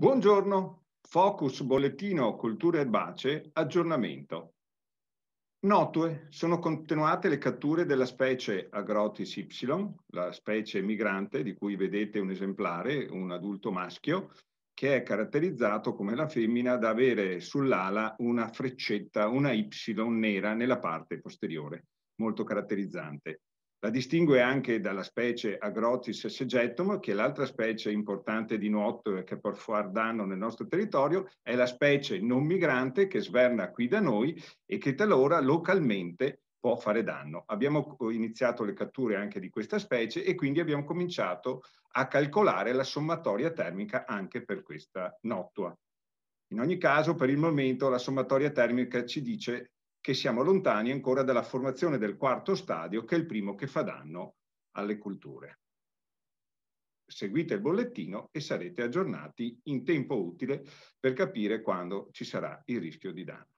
Buongiorno, Focus Bollettino Culture Erbacee, aggiornamento. Notue sono continuate le catture della specie Agrotis y, la specie migrante di cui vedete un esemplare, un adulto maschio, che è caratterizzato come la femmina da avere sull'ala una freccetta, una Y nera nella parte posteriore, molto caratterizzante. La distingue anche dalla specie Agrotis segetum, che è l'altra specie importante di nuotto che può far danno nel nostro territorio, è la specie non migrante che sverna qui da noi e che talora localmente può fare danno. Abbiamo iniziato le catture anche di questa specie e quindi abbiamo cominciato a calcolare la sommatoria termica anche per questa nottua. In ogni caso, per il momento, la sommatoria termica ci dice che siamo lontani ancora dalla formazione del quarto stadio, che è il primo che fa danno alle culture. Seguite il bollettino e sarete aggiornati in tempo utile per capire quando ci sarà il rischio di danno.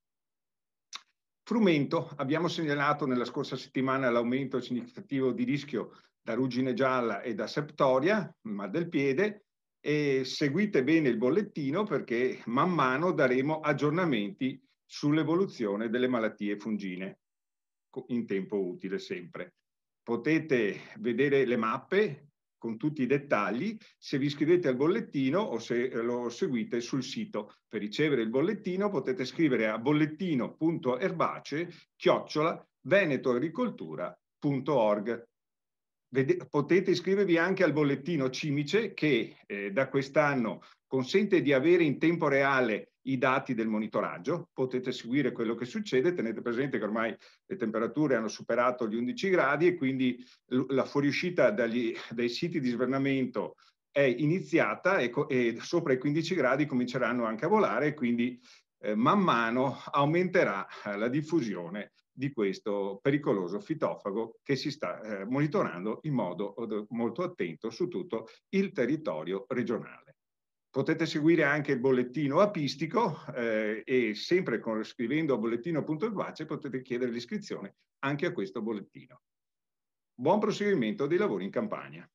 Frumento. Abbiamo segnalato nella scorsa settimana l'aumento significativo di rischio da ruggine gialla e da septoria, ma del piede, e seguite bene il bollettino perché man mano daremo aggiornamenti sull'evoluzione delle malattie fungine in tempo utile sempre. Potete vedere le mappe con tutti i dettagli se vi iscrivete al bollettino o se lo seguite sul sito. Per ricevere il bollettino potete scrivere a bollettino.erbace chiocciola venetoagricoltura.org. Potete iscrivervi anche al bollettino Cimice che eh, da quest'anno consente di avere in tempo reale i dati del monitoraggio, potete seguire quello che succede, tenete presente che ormai le temperature hanno superato gli 11 gradi e quindi la fuoriuscita dagli, dai siti di svernamento è iniziata e, e, sopra i 15 gradi cominceranno anche a volare, e quindi eh, man mano aumenterà eh, la diffusione di questo pericoloso fitofago che si sta eh, monitorando in modo eh, molto attento su tutto il territorio regionale. Potete seguire anche il bollettino apistico eh, e sempre con, scrivendo a bollettino.evace potete chiedere l'iscrizione anche a questo bollettino. Buon proseguimento dei lavori in campagna.